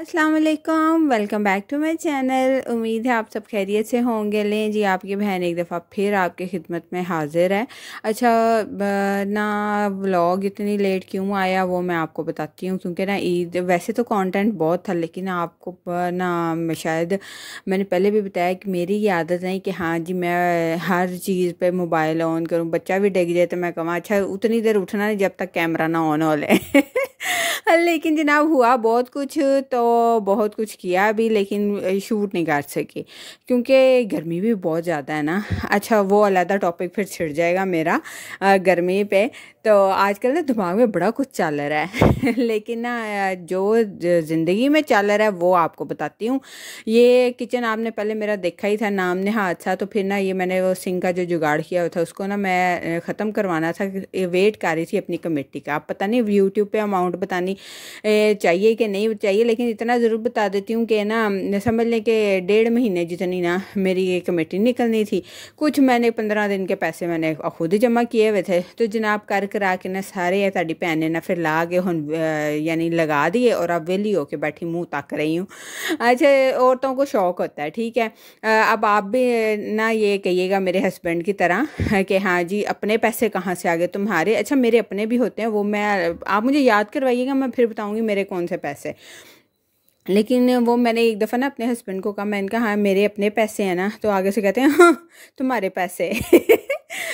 Aslam welcome back to my channel उम्मीद है आप सब खैरियत से होंगे लें जी आपकी बहन एक दफ़ा फिर आपके खिदमत में हाजिर है अच्छा ना व्लॉग इतनी लेट क्यों आया वो मैं आपको बताती हूँ क्योंकि ना ईद वैसे तो कंटेंट बहुत था लेकिन आपको ना शायद मैंने पहले भी बताया कि मेरी ये आदत नहीं कि हाँ जी मैं हर चीज़ पर मोबाइल ऑन करूँ बच्चा भी डग जाए तो मैं कहूँ अच्छा उतनी देर उठना नहीं जब तक कैमरा ना ऑन हो ले लेकिन जनाब हुआ बहुत कुछ तो बहुत कुछ किया भी लेकिन शूट नहीं काट सके क्योंकि गर्मी भी बहुत ज़्यादा है ना अच्छा वो अलहदा टॉपिक फिर छिड़ जाएगा मेरा गर्मी पे तो आजकल ना दिमाग में बड़ा कुछ चल रहा है लेकिन ना जो ज़िंदगी में चल रहा है वो आपको बताती हूँ ये किचन आपने पहले मेरा देखा ही था नाम ने हाथ था तो फिर ना ये मैंने वो सिंह का जो जुगाड़ किया हुआ था उसको ना मैं ख़त्म करवाना था वेट कर रही थी अपनी कमेटी का आप पता नहीं यूट्यूब पर अमाउंट अमाउंट बतानी चाहिए कि नहीं चाहिए लेकिन इतना ज़रूर बता देती हूँ कि ना समझ लें कि डेढ़ महीने जितनी ना मेरी ये कमेटी निकलनी थी कुछ मैंने पंद्रह दिन के पैसे मैंने खुद जमा किए हुए थे तो जनाब कर करा के ना सारे ਤੁਹਾਡੀ भैन ने ना फिर ला के हम यानी लगा दिए और अब वेली होके बैठी मुँह तक रही हूँ अच्छा औरतों को शौक होता है ठीक है अब आप भी ना ये कहिएगा मेरे हस्बैंड की तरह कि हाँ जी अपने पैसे कहाँ से आ गए तुम्हारे अच्छा मेरे अपने भी होते हैं वो मैं आप मुझे याद करवाइएगा मैं फिर बताऊँगी मेरे कौन से पैसे लेकिन वो मैंने एक दफ़ा ना अपने हस्बैंड को कहा मैंने कहा हाँ मेरे अपने पैसे हैं ना तो आगे से कहते हैं हाँ तुम्हारे पैसे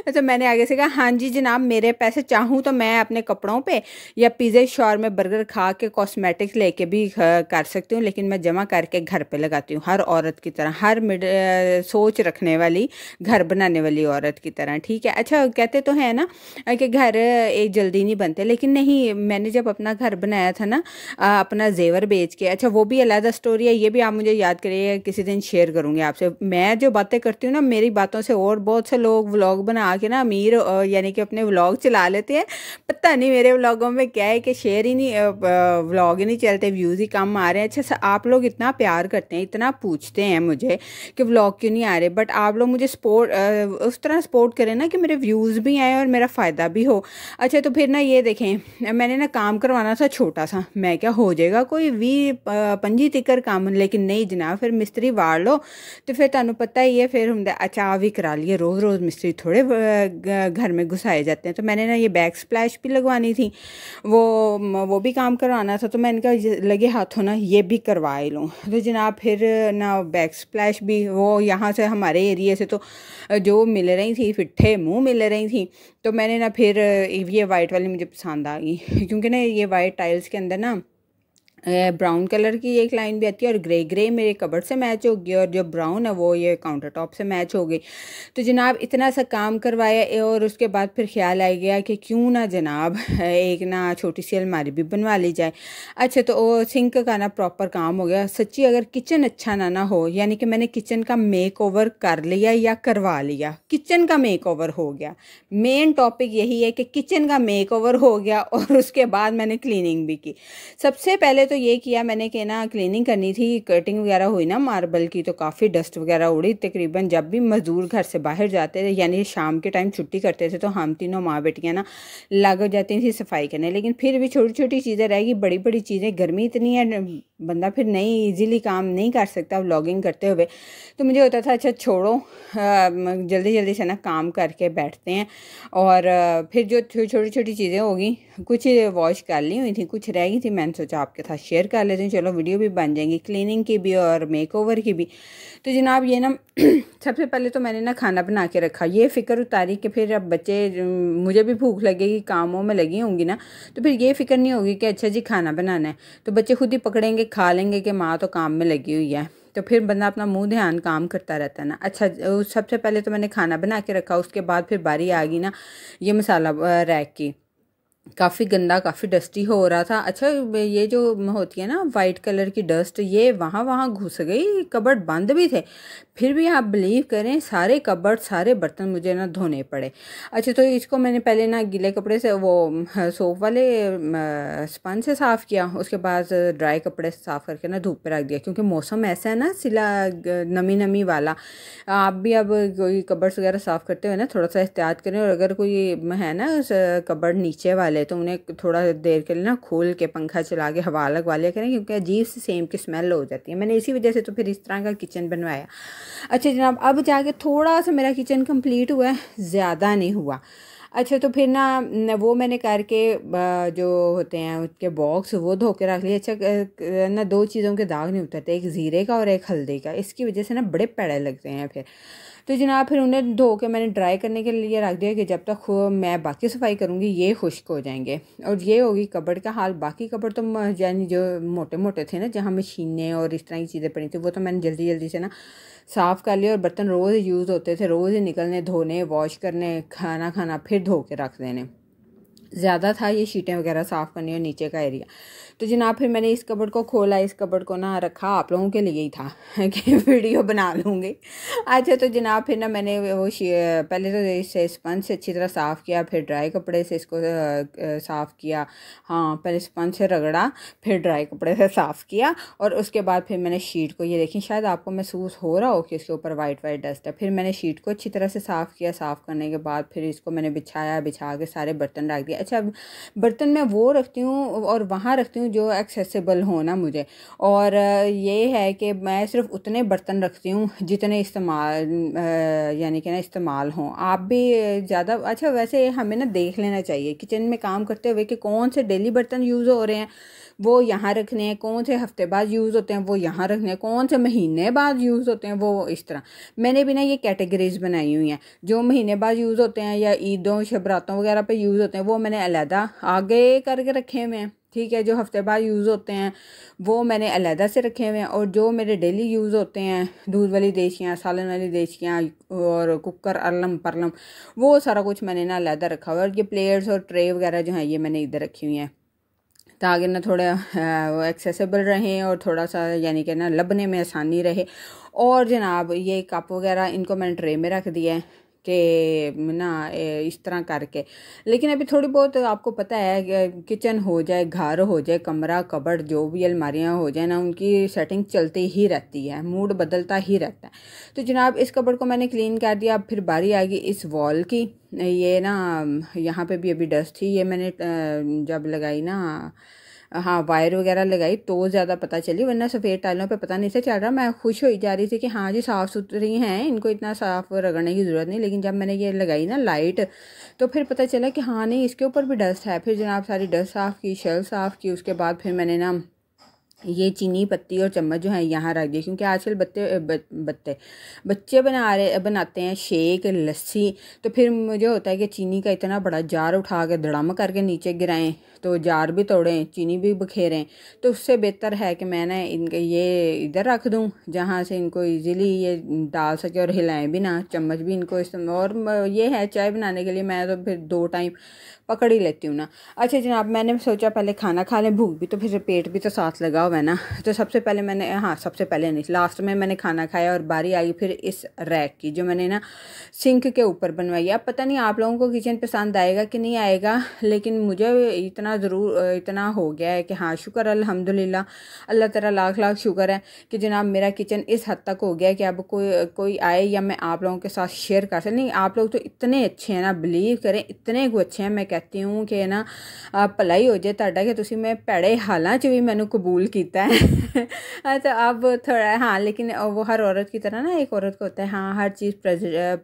तो मैंने आगे से कहा हाँ जी जनाब मेरे पैसे चाहूँ तो मैं अपने कपड़ों पे या पिज़्ज़ा शॉर में बर्गर खा के कॉस्मेटिक्स लेके भी कर सकती हूँ लेकिन मैं जमा करके घर पे लगाती हूँ हर औरत की तरह हर मिड सोच रखने वाली घर बनाने वाली औरत की तरह ठीक है अच्छा कहते तो है ना कि घर एक जल्दी नहीं बनते लेकिन नहीं मैंने जब अपना घर बनाया था ना अपना जेवर बेच के अच्छा वो भी अलहदा स्टोरी है ये भी आप मुझे याद करिएगा किसी दिन शेयर करूँगी आपसे मैं जो बातें करती हूँ ना मेरी बातों से और बहुत से लोग व्लॉग बना आके ना अमीर यानी कि अपने व्लॉग चला लेते हैं पता नहीं मेरे व्लॉगों में क्या है कि शेयर ही नहीं व्लॉग ही नहीं चलते व्यूज़ ही कम आ रहे हैं अच्छा आप लोग इतना प्यार करते हैं इतना पूछते हैं मुझे कि व्लॉग क्यों नहीं आ रहे बट आप लोग मुझे सपोर्ट उस तरह सपोर्ट करें ना कि मेरे व्यूज़ भी आए और मेरा फ़ायदा भी हो अच्छा तो फिर ना ये देखें मैंने ना काम करवाना था छोटा सा मैं क्या हो जाएगा कोई वी पंजी तिकर काम लेकिन नहीं जनाब फिर मिस्त्री वाड़ लो तो फिर तुम पता ही है फिर हम अच्छा आ भी करा लिए रोज़ रोज़ मिस्त्री थोड़े घर में घुसाए जाते हैं तो मैंने ना ये बैक स्प्लैश भी लगवानी थी वो वो भी काम करवाना था तो मैं इनका लगे हाथों ना ये भी करवा लूँ तो जनाब फिर ना बैक स्प्लैश भी वो यहाँ से हमारे एरिए से तो जो मिल रही थी फिट्ठे मुँह मिल रही थी तो मैंने ना फिर ये वाइट वाली मुझे पसंद आ गई क्योंकि ना ये वाइट टाइल्स के अंदर ना ब्राउन कलर की एक लाइन भी आती है और ग्रे ग्रे मेरे कबर से मैच होगी और जो ब्राउन है वो ये काउंटर टॉप से मैच हो गई तो जनाब इतना सा काम करवाया और उसके बाद फिर ख्याल आ गया कि क्यों ना जनाब एक ना छोटी सी अलमारी भी बनवा ली जाए अच्छा तो सिंक का ना प्रॉपर काम हो गया सच्ची अगर किचन अच्छा ना ना हो यानी कि मैंने किचन का मेक ओवर कर लिया या करवा लिया किचन का मेक ओवर हो गया मेन टॉपिक यही है कि किचन का मेक ओवर हो गया और उसके बाद मैंने क्लिनिंग भी की सबसे पहले तो ये किया मैंने कि ना क्लीनिंग करनी थी कटिंग वगैरह हुई ना मार्बल की तो काफ़ी डस्ट वगैरह उड़ी तकरीबन जब भी मज़दूर घर से बाहर जाते थे यानी शाम के टाइम छुट्टी करते थे तो हम तीनों माँ बेटियाँ ना लग जाती थी सफाई करने लेकिन फिर भी छोटी छोटी चीज़ें रहेगी बड़ी बड़ी चीज़ें गर्मी इतनी है बंदा फिर नहीं इजीली काम नहीं कर सकता व्लॉगिंग करते हुए तो मुझे होता था अच्छा छोड़ो जल्दी जल्दी से ना काम करके बैठते हैं और फिर जो छोटी छोटी चीज़ें होगी कुछ वॉश कर ली हुई थी कुछ रह गई थी मैंने सोचा आपके साथ शेयर कर लेते हैं चलो वीडियो भी बन जाएंगी क्लीनिंग की भी और मेकओवर की भी तो जनाब ये ना सबसे पहले तो मैंने ना खाना बना के रखा ये फ़िक्र उतारी कि फिर अब बच्चे मुझे भी भूख लगेगी कामों में लगी होंगी ना तो फिर ये फ़िक्र नहीं होगी कि अच्छा जी खाना बनाना है तो बच्चे खुद ही पकड़ेंगे खा लेंगे कि माँ तो काम में लगी हुई है तो फिर बंदा अपना मुंह ध्यान काम करता रहता है ना अच्छा सबसे पहले तो मैंने खाना बना के रखा उसके बाद फिर बारी आ गई ना ये मसाला रैक की काफ़ी गंदा काफ़ी डस्टी हो रहा था अच्छा ये जो होती है ना वाइट कलर की डस्ट ये वहाँ वहाँ घुस गई कबर्ड बंद भी थे फिर भी आप बिलीव करें सारे कबर्ड सारे बर्तन मुझे ना धोने पड़े अच्छा तो इसको मैंने पहले ना गीले कपड़े से वो सोप हाँ, वाले स्पन से साफ़ किया उसके बाद ड्राई कपड़े से साफ़ करके ना धूप पर रख दिया क्योंकि मौसम ऐसा है ना सिला नमी नमी वाला आप भी अब कोई कबर्ड्स वगैरह साफ़ करते हुए ना थोड़ा सा एहतियात करें और अगर कोई है ना कबर्ड नीचे वाला वाले तो उन्हें थोड़ा देर के लिए ना खोल के पंखा चला के हवा लगवा लिया करें क्योंकि अजीब से सेम की स्मेल हो जाती है मैंने इसी वजह से तो फिर इस तरह का किचन बनवाया अच्छा जनाब अब जाके थोड़ा सा मेरा किचन कम्प्लीट हुआ है ज़्यादा नहीं हुआ अच्छा तो फिर ना वो मैंने करके जो होते हैं उसके बॉक्स वो धो के रख लिए अच्छा ना दो चीज़ों के दाग नहीं उतरते एक ज़ीरे का और एक हल्दी का इसकी वजह से ना बड़े पेड़े लगते हैं फिर तो जनाब फिर उन्हें धो के मैंने ड्राई करने के लिए रख दिया कि जब तक मैं बाकी सफाई करूँगी ये खुश्क हो जाएंगे और ये होगी कपड़ का हाल बाकी कपड़ तो यानी जो मोटे मोटे थे ना जहाँ मशीनें और इस तरह की चीज़ें पड़ी थी वो तो मैंने जल्दी जल्दी से ना साफ़ कर लिया और बर्तन रोज़ यूज़ होते थे रोज़ ही निकलने धोने वॉश करने खाना खाना फिर धो के रख देने ज़्यादा था ये शीटें वगैरह साफ़ करनी और नीचे का एरिया तो जनाब फिर मैंने इस कबड़ को खोला इस कबड़ को ना रखा आप लोगों के लिए ही था कि वीडियो बना लूँगी अच्छा तो जनाब फिर ना मैंने वो पहले तो इसे स्पंज से अच्छी तरह साफ़ किया फिर ड्राई कपड़े से इसको साफ़ किया हाँ पहले स्पंज से रगड़ा फिर ड्राई कपड़े से साफ़ किया और उसके बाद फिर मैंने शीट को ये देखी शायद आपको महसूस हो रहा हो कि इसके ऊपर वाइट वाइट डस्ट है फिर मैंने शीट को अच्छी तरह से साफ़ किया साफ़ करने के बाद फिर इसको मैंने बिछाया बिछा के सारे बर्तन रख दिया अच्छा बर्तन मैं वो रखती हूँ और वहाँ रखती हूँ जो एक्सेसिबल हो ना मुझे और ये है कि मैं सिर्फ उतने बर्तन रखती हूँ जितने इस्तेमाल यानी कि ना इस्तेमाल हों आप भी ज़्यादा अच्छा वैसे हमें ना देख लेना चाहिए किचन में काम करते हुए कि कौन से डेली बर्तन यूज़ हो रहे हैं वो यहाँ रखने हैं कौन से हफ्ते बाद यूज़ होते हैं वो यहाँ रखने हैं कौन से महीने बाद यूज़ होते हैं वो इस तरह मैंने भी ना ये कैटेगरीज बनाई हुई हैं जो महीने बाद यूज़ होते हैं या ईदों शबरातों वगैरह पर यूज़ होते हैं वो मैंने मैंने अलहदा आगे करके रखे हुए हैं ठीक है जो हफ्ते बाद यूज़ होते हैं वो मैंने अलहदा से रखे हुए हैं और जो मेरे डेली यूज़ होते हैं दूध वाली देशियाँ सालन वाली देशियाँ और कुकर अरलम परलम वो सारा कुछ मैंने ना अलहदा रखा हुआ है और ये प्लेट्स और ट्रे वगैरह जो हैं ये मैंने इधर रखी हुई हैं ताकि ना थोड़ा वो एक्सेसिबल रहें और थोड़ा सा यानी कि ना लबने में आसानी रहे और जनाब ये कप वगैरह इनको मैंने ट्रे में रख दिया है के ना इस तरह करके लेकिन अभी थोड़ी बहुत आपको पता है किचन हो जाए घर हो जाए कमरा कबड़ जो भी अलमारियाँ हो जाए ना उनकी सेटिंग चलती ही रहती है मूड बदलता ही रहता है तो जनाब इस कबड़ को मैंने क्लीन कर दिया अब फिर बारी आ गई इस वॉल की ये ना यहाँ पे भी अभी डस्ट थी ये मैंने जब लगाई ना हाँ वायर वगैरह लगाई तो ज़्यादा पता चली वरना सफ़ेद टाइलों पर पता नहीं से चल रहा मैं खुश ही जा रही थी कि हाँ जी साफ़ सुथरी हैं इनको इतना साफ़ रगड़ने की ज़रूरत नहीं लेकिन जब मैंने ये लगाई ना लाइट तो फिर पता चला कि हाँ नहीं इसके ऊपर भी डस्ट है फिर जनाब सारी डस्ट साफ़ की शेल साफ़ की उसके बाद फिर मैंने ना ये चीनी पत्ती और चम्मच जो है यहाँ रख दिए क्योंकि आजकल बत्ते बत्ते बच्चे बना रहे बनाते हैं शेक लस्सी तो फिर मुझे होता है कि चीनी का इतना बड़ा जार उठा के दड़म करके नीचे गिराएं तो जार भी तोड़ें चीनी भी बखेरें तो उससे बेहतर है कि मैंने इनके ये इधर रख दूँ जहाँ से इनको इजीली ये डाल सके और हिलाएं भी ना चम्मच भी इनको इस्तेमाल और ये है चाय बनाने के लिए मैं तो फिर दो टाइम पकड़ ही लेती हूँ ना अच्छा जनाब मैंने सोचा पहले खाना खा लें भूख भी तो फिर पेट भी तो साथ लगा हुआ है ना तो सबसे पहले मैंने हाँ सबसे पहले नहीं लास्ट में मैंने खाना खाया और बारी आई फिर इस रैक की जो मैंने ना सिंक के ऊपर बनवाई अब पता नहीं आप लोगों को किचन पसंद आएगा कि नहीं आएगा लेकिन मुझे इतना इतना ज़रूर इतना हो गया है कि हाँ शुक्र अल्हम्दुलिल्लाह अल्लाह ताला लाख लाख शुक्र है कि जनाब मेरा किचन इस हद तक हो गया है कि अब कोई कोई आए या मैं आप लोगों के साथ शेयर कर सकती नहीं आप लोग तो इतने अच्छे हैं ना बिलीव करें इतने को अच्छे हैं मैं कहती हूँ कि ना भलाई हो जाए ਤੁਹਾਡਾ कि ਤੁਸੀਂ मैं भैड़े हालों से भी मैंने कबूल किया है तो अब थोड़ा हाँ लेकिन वो हर औरत की तरह ना एक औरत को होता है हाँ हर चीज़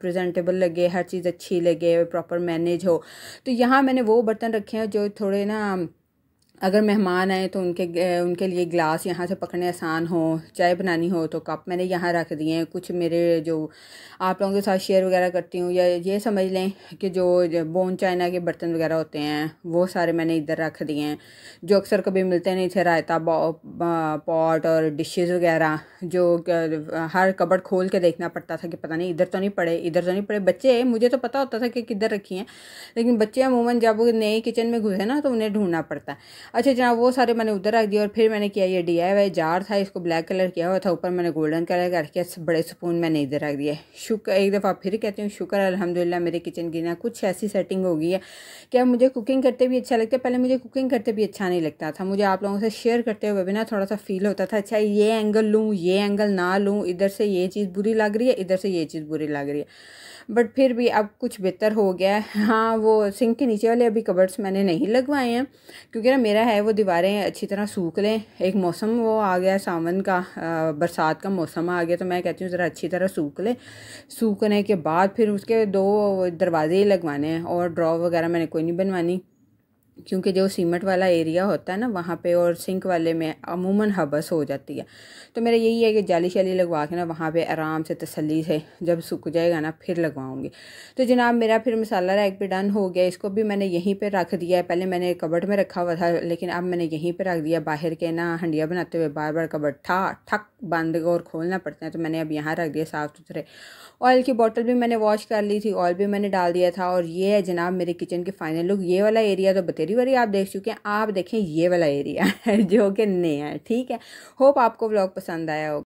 प्रेजेंटेबल लगे हर चीज़ अच्छी लगे प्रॉपर मैनेज हो तो यहाँ मैंने वो बर्तन रखे हैं जो थोड़े ना Um. अगर मेहमान आए तो उनके उनके लिए गिलास यहाँ से पकड़ने आसान हो चाय बनानी हो तो कप मैंने यहाँ रख दिए हैं कुछ मेरे जो आप लोगों के साथ शेयर वगैरह करती हूँ या ये समझ लें कि जो बोन चाइना के बर्तन वगैरह होते हैं वो सारे मैंने इधर रख दिए हैं जो अक्सर कभी मिलते नहीं थे रायता पॉट और डिशेज़ वगैरह जो हर कबड़ खोल के देखना पड़ता था कि पता नहीं इधर तो नहीं पड़े इधर तो नहीं पड़े बच्चे मुझे तो पता होता था कि किधर रखी हैं लेकिन बच्चे अमूमन जब नए किचन में घुसे ना तो उन्हें ढूंढना पड़ता है अच्छा जनाब वो सारे मैंने उधर रख दिए और फिर मैंने किया ये डी आई वाई जार था इसको ब्लैक कलर किया हुआ था ऊपर मैंने गोल्डन कलर रखे बड़े सुकून मैंने इधर रख दिया शुक्र एक दफ़ा फिर कहती हूँ शुक्र अलहमदिल्ला मेरे किचन की ना कुछ ऐसी सेटिंग हो गई है क्या मुझे कुकिंग करते भी अच्छा लगता है पहले मुझे कुकिंग करते भी अच्छा नहीं लगता था मुझे आप लोगों से शेयर करते हुए भी ना थोड़ा सा फील होता था अच्छा ये एंगल लूँ ये एंगल ना लूँ इधर से ये चीज़ बुरी लग रही है इधर से ये चीज़ बुरी लग रही है बट फिर भी अब कुछ बेहतर हो गया है हाँ वो सिंक के नीचे वाले अभी कबर्ड्स मैंने नहीं लगवाए हैं क्योंकि ना मेरा है वो दीवारें अच्छी तरह सूख लें एक मौसम वो आ गया सावन का बरसात का मौसम आ गया तो मैं कहती हूँ ज़रा अच्छी तरह सूख लें सूखने के बाद फिर उसके दो दरवाज़े ही लगवाने हैं और ड्रॉ वगैरह मैंने कोई नहीं बनवानी क्योंकि जो सीमेंट वाला एरिया होता है ना वहाँ पे और सिंक वाले में अमूमन हबस हो जाती है तो मेरा यही है कि जाली शाली लगवा के ना वहाँ पे आराम से तसल्ली से जब सूख जाएगा ना फिर लगवाऊँगी तो जनाब मेरा फिर मसाला रैक भी डन हो गया इसको भी मैंने यहीं पर रख दिया है पहले मैंने कबट में रखा हुआ था लेकिन अब मैंने यहीं पर रख दिया बाहर के ना हंडिया बनाते हुए बार बार कबट ठा ठक बंद और खोलना पड़ता है तो मैंने अब यहाँ रख दिया साफ़ सुथरे ऑयल की बॉटल भी मैंने वॉश कर ली थी ऑयल भी मैंने डाल दिया था और ये है जनाब मेरे किचन के फाइनल लुक ये वाला एरिया तो बते डिलीवरी आप देख चुके हैं आप देखें ये वाला एरिया है जो कि नया है ठीक है होप आपको ब्लॉग पसंद आया होगा